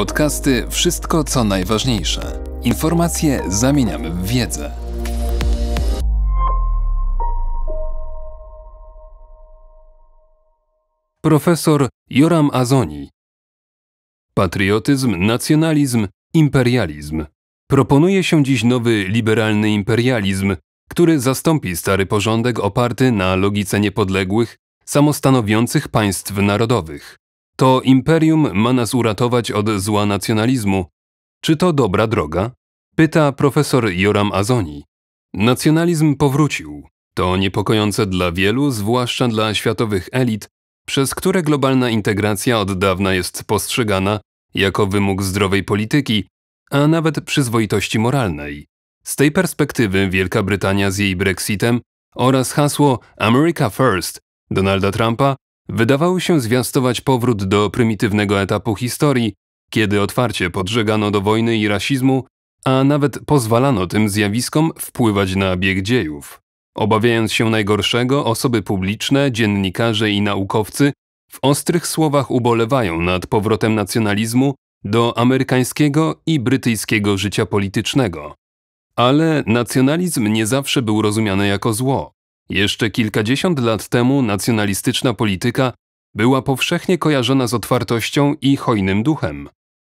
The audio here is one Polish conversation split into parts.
Podcasty Wszystko co najważniejsze. Informacje zamieniamy w wiedzę. Profesor Joram Azoni. Patriotyzm, nacjonalizm, imperializm. Proponuje się dziś nowy liberalny imperializm, który zastąpi stary porządek oparty na logice niepodległych, samostanowiących państw narodowych. To imperium ma nas uratować od zła nacjonalizmu. Czy to dobra droga? Pyta profesor Joram Azoni. Nacjonalizm powrócił. To niepokojące dla wielu, zwłaszcza dla światowych elit, przez które globalna integracja od dawna jest postrzegana jako wymóg zdrowej polityki, a nawet przyzwoitości moralnej. Z tej perspektywy Wielka Brytania z jej Brexitem oraz hasło America First Donalda Trumpa wydawały się zwiastować powrót do prymitywnego etapu historii, kiedy otwarcie podżegano do wojny i rasizmu, a nawet pozwalano tym zjawiskom wpływać na bieg dziejów. Obawiając się najgorszego, osoby publiczne, dziennikarze i naukowcy w ostrych słowach ubolewają nad powrotem nacjonalizmu do amerykańskiego i brytyjskiego życia politycznego. Ale nacjonalizm nie zawsze był rozumiany jako zło. Jeszcze kilkadziesiąt lat temu nacjonalistyczna polityka była powszechnie kojarzona z otwartością i hojnym duchem.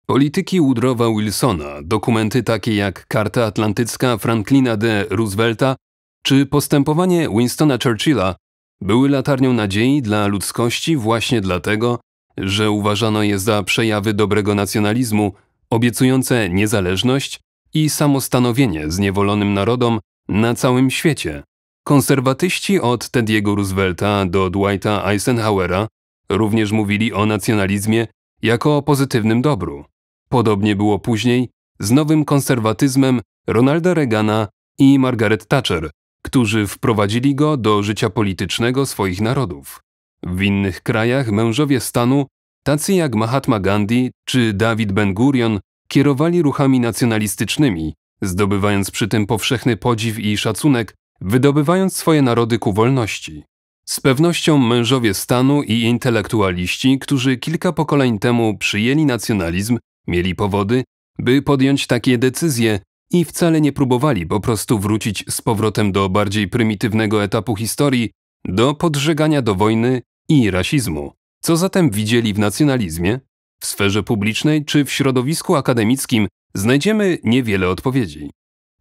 Polityki Woodrowa Wilsona, dokumenty takie jak Karta Atlantycka Franklina D. Roosevelta czy postępowanie Winstona Churchilla były latarnią nadziei dla ludzkości właśnie dlatego, że uważano je za przejawy dobrego nacjonalizmu, obiecujące niezależność i samostanowienie zniewolonym narodom na całym świecie. Konserwatyści od Teddy'ego Roosevelta do Dwighta Eisenhowera również mówili o nacjonalizmie jako o pozytywnym dobru. Podobnie było później z nowym konserwatyzmem Ronalda Reagana i Margaret Thatcher, którzy wprowadzili go do życia politycznego swoich narodów. W innych krajach mężowie stanu, tacy jak Mahatma Gandhi czy Dawid Ben-Gurion, kierowali ruchami nacjonalistycznymi, zdobywając przy tym powszechny podziw i szacunek wydobywając swoje narody ku wolności. Z pewnością mężowie stanu i intelektualiści, którzy kilka pokoleń temu przyjęli nacjonalizm, mieli powody, by podjąć takie decyzje i wcale nie próbowali po prostu wrócić z powrotem do bardziej prymitywnego etapu historii, do podżegania do wojny i rasizmu. Co zatem widzieli w nacjonalizmie? W sferze publicznej czy w środowisku akademickim znajdziemy niewiele odpowiedzi.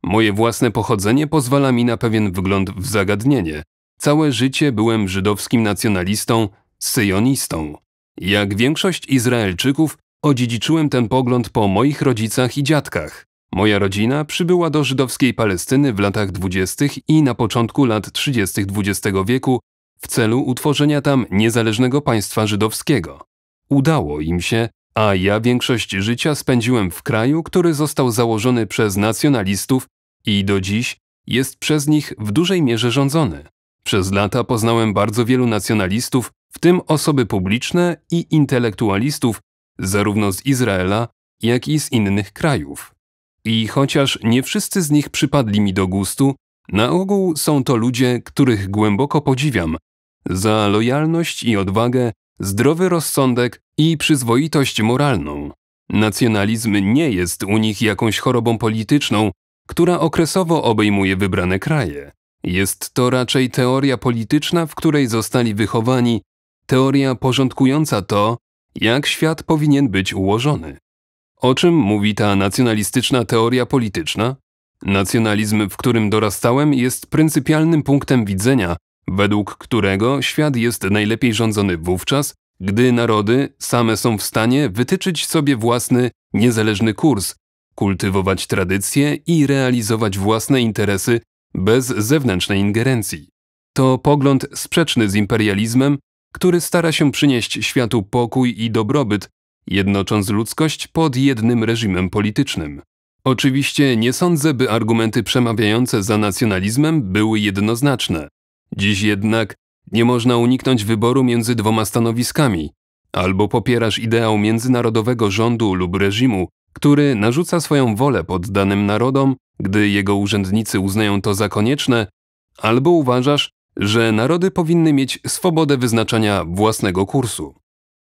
Moje własne pochodzenie pozwala mi na pewien wgląd w zagadnienie. Całe życie byłem żydowskim nacjonalistą, syjonistą. Jak większość Izraelczyków, odziedziczyłem ten pogląd po moich rodzicach i dziadkach. Moja rodzina przybyła do żydowskiej Palestyny w latach dwudziestych i na początku lat trzydziestych XX wieku w celu utworzenia tam niezależnego państwa żydowskiego. Udało im się, a ja większość życia spędziłem w kraju, który został założony przez nacjonalistów i do dziś jest przez nich w dużej mierze rządzony. Przez lata poznałem bardzo wielu nacjonalistów, w tym osoby publiczne i intelektualistów, zarówno z Izraela, jak i z innych krajów. I chociaż nie wszyscy z nich przypadli mi do gustu, na ogół są to ludzie, których głęboko podziwiam za lojalność i odwagę, zdrowy rozsądek i przyzwoitość moralną. Nacjonalizm nie jest u nich jakąś chorobą polityczną, która okresowo obejmuje wybrane kraje. Jest to raczej teoria polityczna, w której zostali wychowani, teoria porządkująca to, jak świat powinien być ułożony. O czym mówi ta nacjonalistyczna teoria polityczna? Nacjonalizm, w którym dorastałem, jest pryncypialnym punktem widzenia, według którego świat jest najlepiej rządzony wówczas, gdy narody same są w stanie wytyczyć sobie własny, niezależny kurs, kultywować tradycje i realizować własne interesy bez zewnętrznej ingerencji. To pogląd sprzeczny z imperializmem, który stara się przynieść światu pokój i dobrobyt, jednocząc ludzkość pod jednym reżimem politycznym. Oczywiście nie sądzę, by argumenty przemawiające za nacjonalizmem były jednoznaczne. Dziś jednak nie można uniknąć wyboru między dwoma stanowiskami. Albo popierasz ideał międzynarodowego rządu lub reżimu, który narzuca swoją wolę poddanym narodom, gdy jego urzędnicy uznają to za konieczne, albo uważasz, że narody powinny mieć swobodę wyznaczania własnego kursu.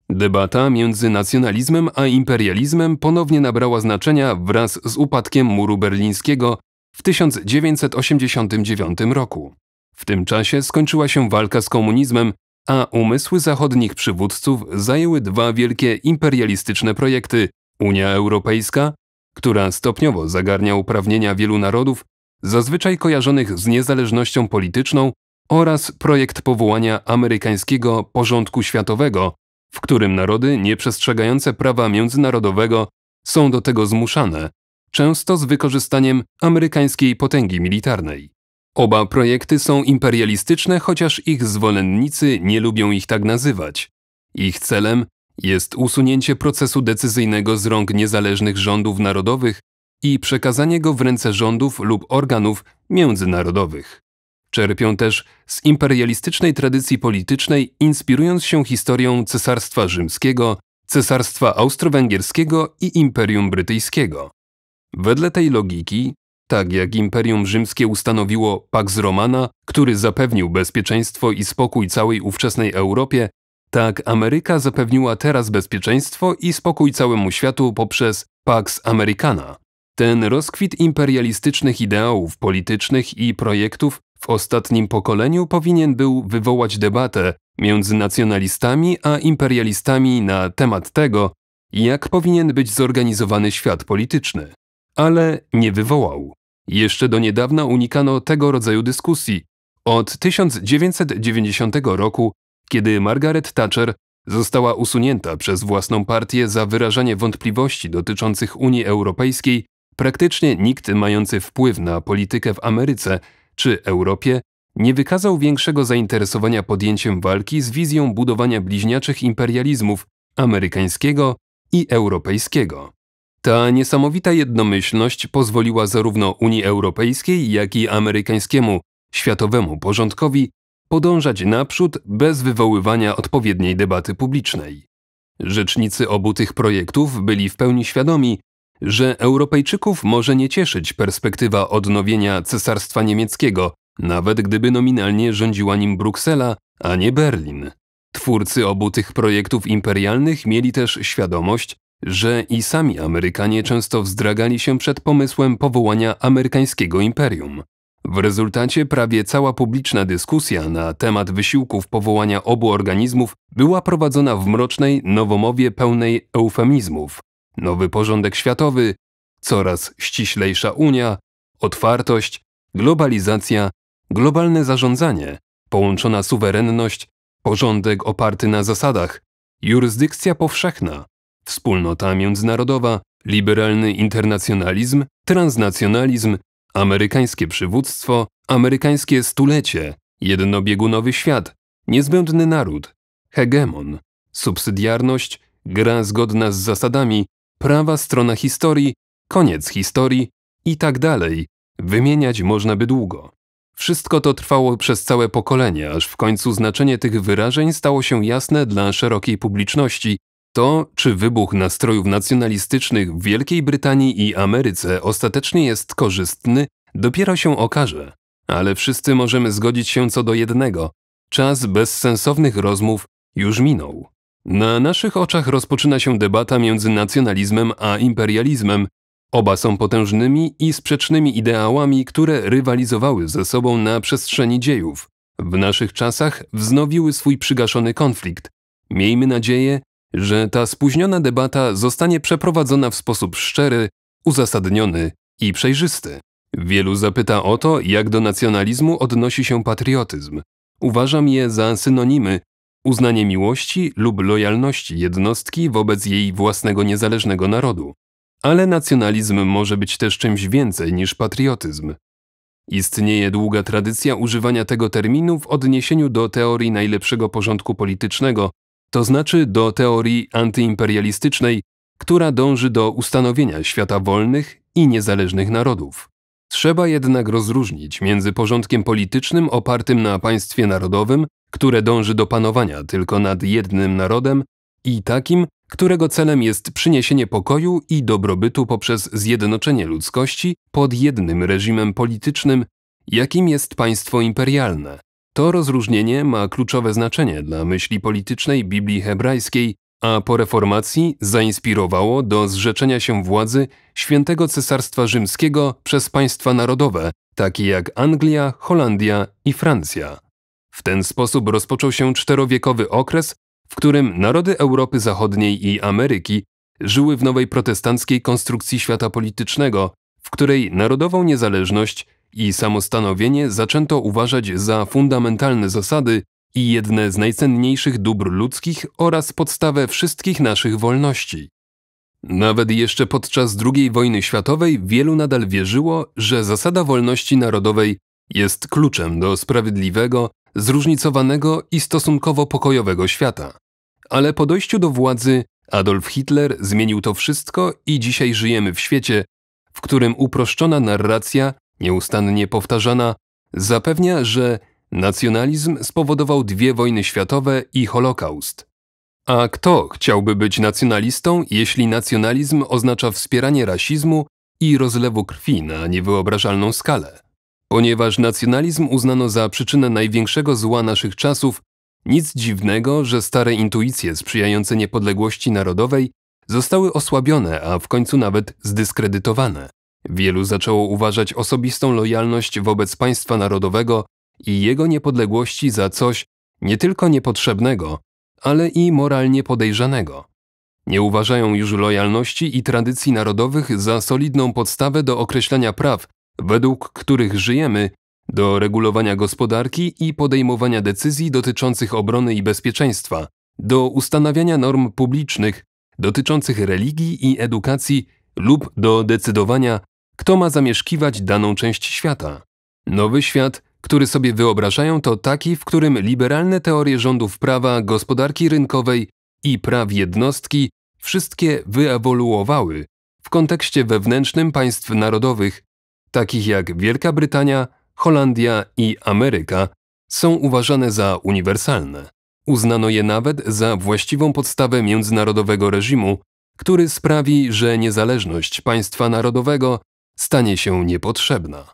Debata między nacjonalizmem a imperializmem ponownie nabrała znaczenia wraz z upadkiem muru berlińskiego w 1989 roku. W tym czasie skończyła się walka z komunizmem, a umysły zachodnich przywódców zajęły dwa wielkie imperialistyczne projekty Unia Europejska, która stopniowo zagarnia uprawnienia wielu narodów, zazwyczaj kojarzonych z niezależnością polityczną, oraz projekt powołania amerykańskiego porządku światowego, w którym narody nieprzestrzegające prawa międzynarodowego są do tego zmuszane, często z wykorzystaniem amerykańskiej potęgi militarnej. Oba projekty są imperialistyczne, chociaż ich zwolennicy nie lubią ich tak nazywać. Ich celem jest usunięcie procesu decyzyjnego z rąk niezależnych rządów narodowych i przekazanie go w ręce rządów lub organów międzynarodowych. Czerpią też z imperialistycznej tradycji politycznej, inspirując się historią Cesarstwa Rzymskiego, Cesarstwa Austro-Węgierskiego i Imperium Brytyjskiego. Wedle tej logiki, tak jak Imperium Rzymskie ustanowiło Pax Romana, który zapewnił bezpieczeństwo i spokój całej ówczesnej Europie, tak, Ameryka zapewniła teraz bezpieczeństwo i spokój całemu światu poprzez Pax Americana. Ten rozkwit imperialistycznych ideałów politycznych i projektów w ostatnim pokoleniu powinien był wywołać debatę między nacjonalistami a imperialistami na temat tego, jak powinien być zorganizowany świat polityczny. Ale nie wywołał. Jeszcze do niedawna unikano tego rodzaju dyskusji. Od 1990 roku kiedy Margaret Thatcher została usunięta przez własną partię za wyrażanie wątpliwości dotyczących Unii Europejskiej, praktycznie nikt mający wpływ na politykę w Ameryce czy Europie nie wykazał większego zainteresowania podjęciem walki z wizją budowania bliźniaczych imperializmów amerykańskiego i europejskiego. Ta niesamowita jednomyślność pozwoliła zarówno Unii Europejskiej, jak i amerykańskiemu światowemu porządkowi podążać naprzód bez wywoływania odpowiedniej debaty publicznej. Rzecznicy obu tych projektów byli w pełni świadomi, że Europejczyków może nie cieszyć perspektywa odnowienia Cesarstwa Niemieckiego, nawet gdyby nominalnie rządziła nim Bruksela, a nie Berlin. Twórcy obu tych projektów imperialnych mieli też świadomość, że i sami Amerykanie często wzdragali się przed pomysłem powołania amerykańskiego imperium. W rezultacie prawie cała publiczna dyskusja na temat wysiłków powołania obu organizmów była prowadzona w mrocznej nowomowie pełnej eufemizmów. Nowy porządek światowy, coraz ściślejsza Unia, otwartość, globalizacja, globalne zarządzanie, połączona suwerenność, porządek oparty na zasadach, jurysdykcja powszechna, wspólnota międzynarodowa, liberalny internacjonalizm, transnacjonalizm, Amerykańskie przywództwo, amerykańskie stulecie, jednobiegunowy świat, niezbędny naród, hegemon, subsydiarność, gra zgodna z zasadami, prawa strona historii, koniec historii i tak dalej. Wymieniać można by długo. Wszystko to trwało przez całe pokolenie, aż w końcu znaczenie tych wyrażeń stało się jasne dla szerokiej publiczności to, czy wybuch nastrojów nacjonalistycznych w Wielkiej Brytanii i Ameryce ostatecznie jest korzystny, dopiero się okaże. Ale wszyscy możemy zgodzić się co do jednego: czas bezsensownych rozmów już minął. Na naszych oczach rozpoczyna się debata między nacjonalizmem a imperializmem. Oba są potężnymi i sprzecznymi ideałami, które rywalizowały ze sobą na przestrzeni dziejów. W naszych czasach wznowiły swój przygaszony konflikt. Miejmy nadzieję, że ta spóźniona debata zostanie przeprowadzona w sposób szczery, uzasadniony i przejrzysty. Wielu zapyta o to, jak do nacjonalizmu odnosi się patriotyzm. Uważam je za synonimy uznanie miłości lub lojalności jednostki wobec jej własnego niezależnego narodu. Ale nacjonalizm może być też czymś więcej niż patriotyzm. Istnieje długa tradycja używania tego terminu w odniesieniu do teorii najlepszego porządku politycznego, to znaczy do teorii antyimperialistycznej, która dąży do ustanowienia świata wolnych i niezależnych narodów. Trzeba jednak rozróżnić między porządkiem politycznym opartym na państwie narodowym, które dąży do panowania tylko nad jednym narodem, i takim, którego celem jest przyniesienie pokoju i dobrobytu poprzez zjednoczenie ludzkości pod jednym reżimem politycznym, jakim jest państwo imperialne, to rozróżnienie ma kluczowe znaczenie dla myśli politycznej Biblii hebrajskiej, a po reformacji zainspirowało do zrzeczenia się władzy świętego Cesarstwa Rzymskiego przez państwa narodowe, takie jak Anglia, Holandia i Francja. W ten sposób rozpoczął się czterowiekowy okres, w którym narody Europy Zachodniej i Ameryki żyły w nowej protestanckiej konstrukcji świata politycznego, w której narodową niezależność i samostanowienie zaczęto uważać za fundamentalne zasady i jedne z najcenniejszych dóbr ludzkich oraz podstawę wszystkich naszych wolności. Nawet jeszcze podczas II wojny światowej wielu nadal wierzyło, że zasada wolności narodowej jest kluczem do sprawiedliwego, zróżnicowanego i stosunkowo pokojowego świata. Ale po dojściu do władzy Adolf Hitler zmienił to wszystko i dzisiaj żyjemy w świecie, w którym uproszczona narracja nieustannie powtarzana, zapewnia, że nacjonalizm spowodował dwie wojny światowe i Holokaust. A kto chciałby być nacjonalistą, jeśli nacjonalizm oznacza wspieranie rasizmu i rozlewu krwi na niewyobrażalną skalę? Ponieważ nacjonalizm uznano za przyczynę największego zła naszych czasów, nic dziwnego, że stare intuicje sprzyjające niepodległości narodowej zostały osłabione, a w końcu nawet zdyskredytowane. Wielu zaczęło uważać osobistą lojalność wobec państwa narodowego i jego niepodległości za coś nie tylko niepotrzebnego, ale i moralnie podejrzanego. Nie uważają już lojalności i tradycji narodowych za solidną podstawę do określania praw, według których żyjemy, do regulowania gospodarki i podejmowania decyzji dotyczących obrony i bezpieczeństwa, do ustanawiania norm publicznych dotyczących religii i edukacji lub do decydowania kto ma zamieszkiwać daną część świata. Nowy świat, który sobie wyobrażają, to taki, w którym liberalne teorie rządów prawa, gospodarki rynkowej i praw jednostki wszystkie wyewoluowały w kontekście wewnętrznym państw narodowych, takich jak Wielka Brytania, Holandia i Ameryka, są uważane za uniwersalne. Uznano je nawet za właściwą podstawę międzynarodowego reżimu, który sprawi, że niezależność państwa narodowego stanie się niepotrzebna.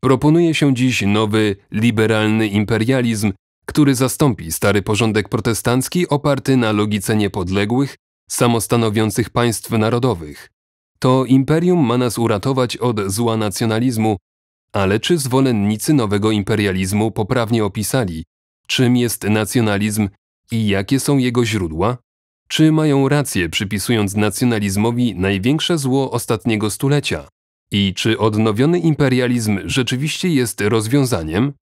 Proponuje się dziś nowy, liberalny imperializm, który zastąpi stary porządek protestancki oparty na logice niepodległych, samostanowiących państw narodowych. To imperium ma nas uratować od zła nacjonalizmu, ale czy zwolennicy nowego imperializmu poprawnie opisali, czym jest nacjonalizm i jakie są jego źródła? Czy mają rację, przypisując nacjonalizmowi największe zło ostatniego stulecia i czy odnowiony imperializm rzeczywiście jest rozwiązaniem?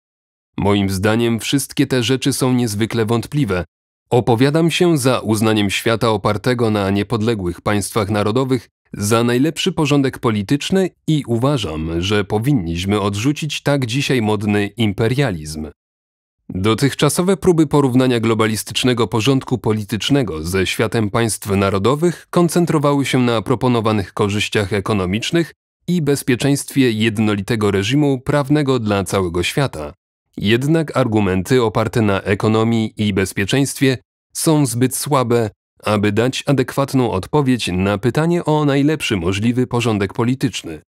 Moim zdaniem wszystkie te rzeczy są niezwykle wątpliwe. Opowiadam się za uznaniem świata opartego na niepodległych państwach narodowych za najlepszy porządek polityczny i uważam, że powinniśmy odrzucić tak dzisiaj modny imperializm. Dotychczasowe próby porównania globalistycznego porządku politycznego ze światem państw narodowych koncentrowały się na proponowanych korzyściach ekonomicznych i bezpieczeństwie jednolitego reżimu prawnego dla całego świata. Jednak argumenty oparte na ekonomii i bezpieczeństwie są zbyt słabe, aby dać adekwatną odpowiedź na pytanie o najlepszy możliwy porządek polityczny.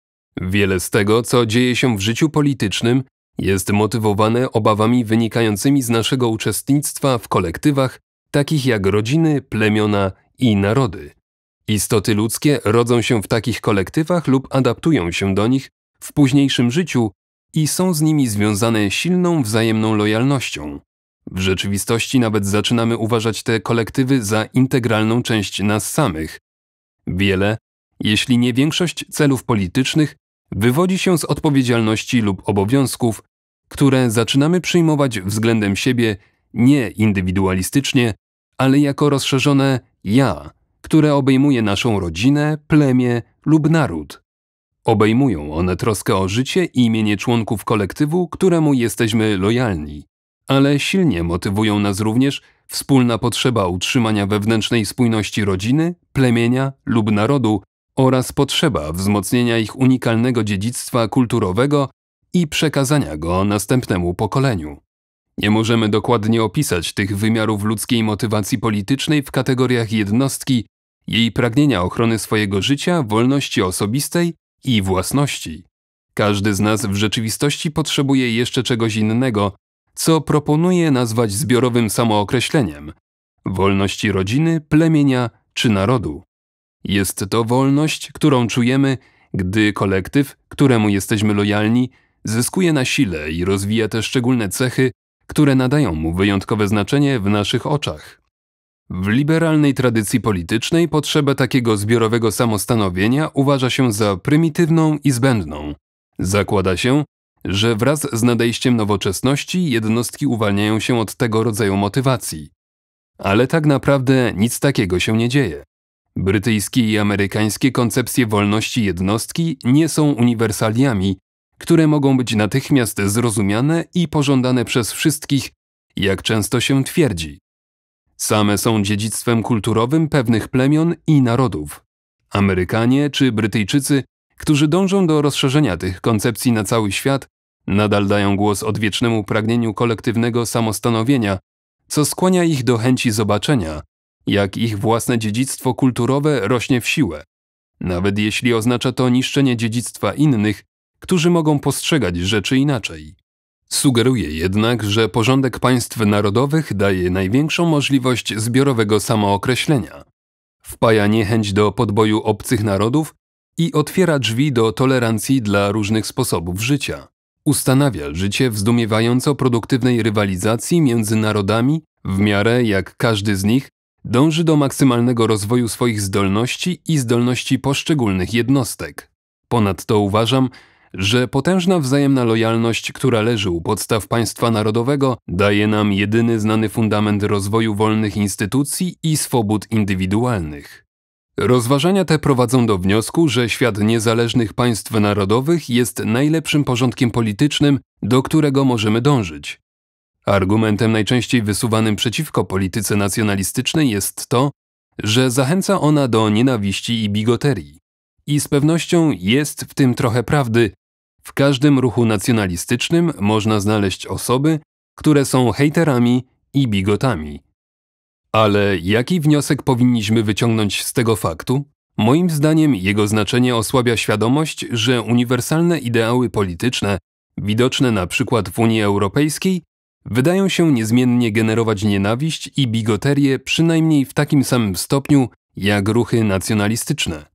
Wiele z tego, co dzieje się w życiu politycznym, jest motywowane obawami wynikającymi z naszego uczestnictwa w kolektywach, takich jak rodziny, plemiona i narody. Istoty ludzkie rodzą się w takich kolektywach lub adaptują się do nich w późniejszym życiu i są z nimi związane silną wzajemną lojalnością. W rzeczywistości nawet zaczynamy uważać te kolektywy za integralną część nas samych. Wiele, jeśli nie większość celów politycznych, wywodzi się z odpowiedzialności lub obowiązków, które zaczynamy przyjmować względem siebie nie indywidualistycznie, ale jako rozszerzone ja które obejmuje naszą rodzinę, plemię lub naród. Obejmują one troskę o życie i imienie członków kolektywu, któremu jesteśmy lojalni, ale silnie motywują nas również wspólna potrzeba utrzymania wewnętrznej spójności rodziny, plemienia lub narodu oraz potrzeba wzmocnienia ich unikalnego dziedzictwa kulturowego i przekazania go następnemu pokoleniu. Nie możemy dokładnie opisać tych wymiarów ludzkiej motywacji politycznej w kategoriach jednostki jej pragnienia ochrony swojego życia, wolności osobistej i własności. Każdy z nas w rzeczywistości potrzebuje jeszcze czegoś innego, co proponuje nazwać zbiorowym samookreśleniem wolności rodziny, plemienia czy narodu. Jest to wolność, którą czujemy, gdy kolektyw, któremu jesteśmy lojalni, zyskuje na sile i rozwija te szczególne cechy, które nadają mu wyjątkowe znaczenie w naszych oczach. W liberalnej tradycji politycznej potrzebę takiego zbiorowego samostanowienia uważa się za prymitywną i zbędną. Zakłada się, że wraz z nadejściem nowoczesności jednostki uwalniają się od tego rodzaju motywacji. Ale tak naprawdę nic takiego się nie dzieje. Brytyjskie i amerykańskie koncepcje wolności jednostki nie są uniwersaliami, które mogą być natychmiast zrozumiane i pożądane przez wszystkich, jak często się twierdzi. Same są dziedzictwem kulturowym pewnych plemion i narodów. Amerykanie czy Brytyjczycy, którzy dążą do rozszerzenia tych koncepcji na cały świat, nadal dają głos odwiecznemu pragnieniu kolektywnego samostanowienia, co skłania ich do chęci zobaczenia, jak ich własne dziedzictwo kulturowe rośnie w siłę, nawet jeśli oznacza to niszczenie dziedzictwa innych, którzy mogą postrzegać rzeczy inaczej. Sugeruje jednak, że porządek państw narodowych daje największą możliwość zbiorowego samookreślenia, wpaja niechęć do podboju obcych narodów i otwiera drzwi do tolerancji dla różnych sposobów życia. Ustanawia życie w zdumiewająco produktywnej rywalizacji między narodami, w miarę jak każdy z nich dąży do maksymalnego rozwoju swoich zdolności i zdolności poszczególnych jednostek. Ponadto uważam, że potężna wzajemna lojalność, która leży u podstaw państwa narodowego, daje nam jedyny znany fundament rozwoju wolnych instytucji i swobód indywidualnych. Rozważania te prowadzą do wniosku, że świat niezależnych państw narodowych jest najlepszym porządkiem politycznym, do którego możemy dążyć. Argumentem najczęściej wysuwanym przeciwko polityce nacjonalistycznej jest to, że zachęca ona do nienawiści i bigoterii. I z pewnością jest w tym trochę prawdy, w każdym ruchu nacjonalistycznym można znaleźć osoby, które są hejterami i bigotami. Ale jaki wniosek powinniśmy wyciągnąć z tego faktu? Moim zdaniem jego znaczenie osłabia świadomość, że uniwersalne ideały polityczne, widoczne na przykład w Unii Europejskiej, wydają się niezmiennie generować nienawiść i bigoterię przynajmniej w takim samym stopniu jak ruchy nacjonalistyczne.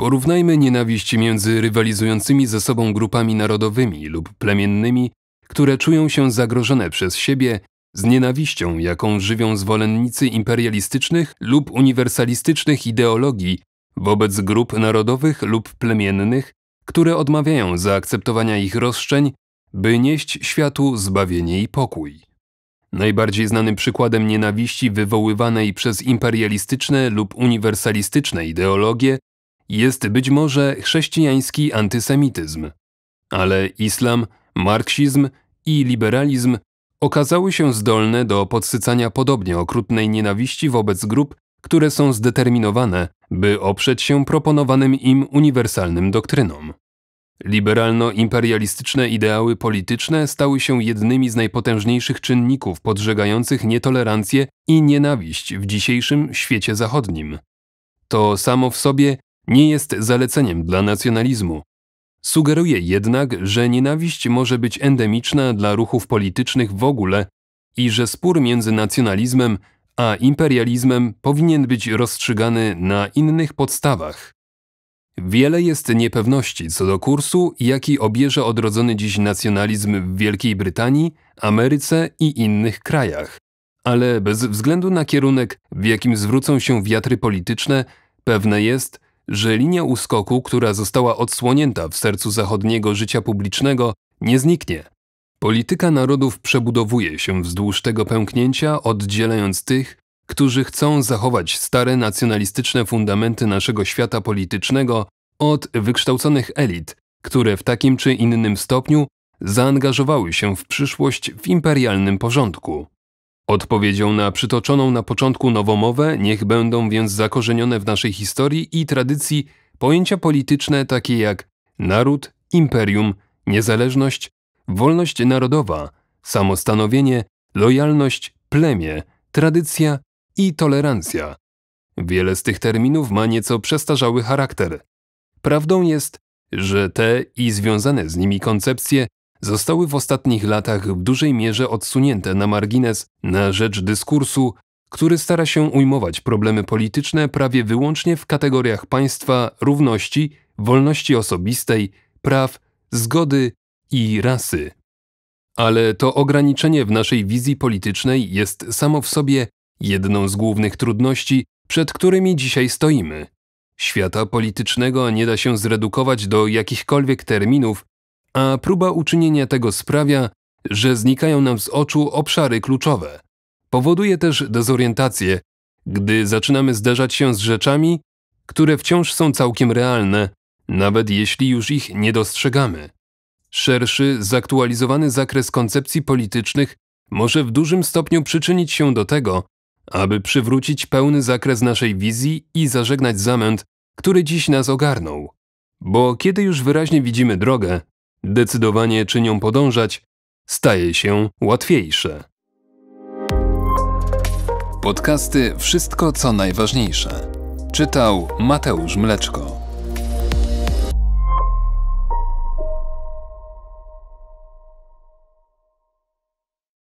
Porównajmy nienawiść między rywalizującymi ze sobą grupami narodowymi lub plemiennymi, które czują się zagrożone przez siebie, z nienawiścią, jaką żywią zwolennicy imperialistycznych lub uniwersalistycznych ideologii wobec grup narodowych lub plemiennych, które odmawiają zaakceptowania ich roszczeń, by nieść światu zbawienie i pokój. Najbardziej znanym przykładem nienawiści wywoływanej przez imperialistyczne lub uniwersalistyczne ideologie jest być może chrześcijański antysemityzm, ale islam, marksizm i liberalizm okazały się zdolne do podsycania podobnie okrutnej nienawiści wobec grup, które są zdeterminowane, by oprzeć się proponowanym im uniwersalnym doktrynom. Liberalno-imperialistyczne ideały polityczne stały się jednymi z najpotężniejszych czynników podżegających nietolerancję i nienawiść w dzisiejszym świecie zachodnim. To samo w sobie nie jest zaleceniem dla nacjonalizmu. Sugeruje jednak, że nienawiść może być endemiczna dla ruchów politycznych w ogóle i że spór między nacjonalizmem a imperializmem powinien być rozstrzygany na innych podstawach. Wiele jest niepewności co do kursu, jaki obierze odrodzony dziś nacjonalizm w Wielkiej Brytanii, Ameryce i innych krajach. Ale bez względu na kierunek, w jakim zwrócą się wiatry polityczne, pewne jest, że linia uskoku, która została odsłonięta w sercu zachodniego życia publicznego, nie zniknie. Polityka narodów przebudowuje się wzdłuż tego pęknięcia, oddzielając tych, którzy chcą zachować stare nacjonalistyczne fundamenty naszego świata politycznego od wykształconych elit, które w takim czy innym stopniu zaangażowały się w przyszłość w imperialnym porządku. Odpowiedzią na przytoczoną na początku nowomowę niech będą więc zakorzenione w naszej historii i tradycji pojęcia polityczne takie jak naród, imperium, niezależność, wolność narodowa, samostanowienie, lojalność, plemię, tradycja i tolerancja. Wiele z tych terminów ma nieco przestarzały charakter. Prawdą jest, że te i związane z nimi koncepcje zostały w ostatnich latach w dużej mierze odsunięte na margines na rzecz dyskursu, który stara się ujmować problemy polityczne prawie wyłącznie w kategoriach państwa, równości, wolności osobistej, praw, zgody i rasy. Ale to ograniczenie w naszej wizji politycznej jest samo w sobie jedną z głównych trudności, przed którymi dzisiaj stoimy. Świata politycznego nie da się zredukować do jakichkolwiek terminów, a próba uczynienia tego sprawia, że znikają nam z oczu obszary kluczowe. Powoduje też dezorientację, gdy zaczynamy zderzać się z rzeczami, które wciąż są całkiem realne, nawet jeśli już ich nie dostrzegamy. Szerszy, zaktualizowany zakres koncepcji politycznych może w dużym stopniu przyczynić się do tego, aby przywrócić pełny zakres naszej wizji i zażegnać zamęt, który dziś nas ogarnął. Bo kiedy już wyraźnie widzimy drogę, decydowanie czy nią podążać, staje się łatwiejsze. Podcasty Wszystko co najważniejsze. Czytał Mateusz Mleczko.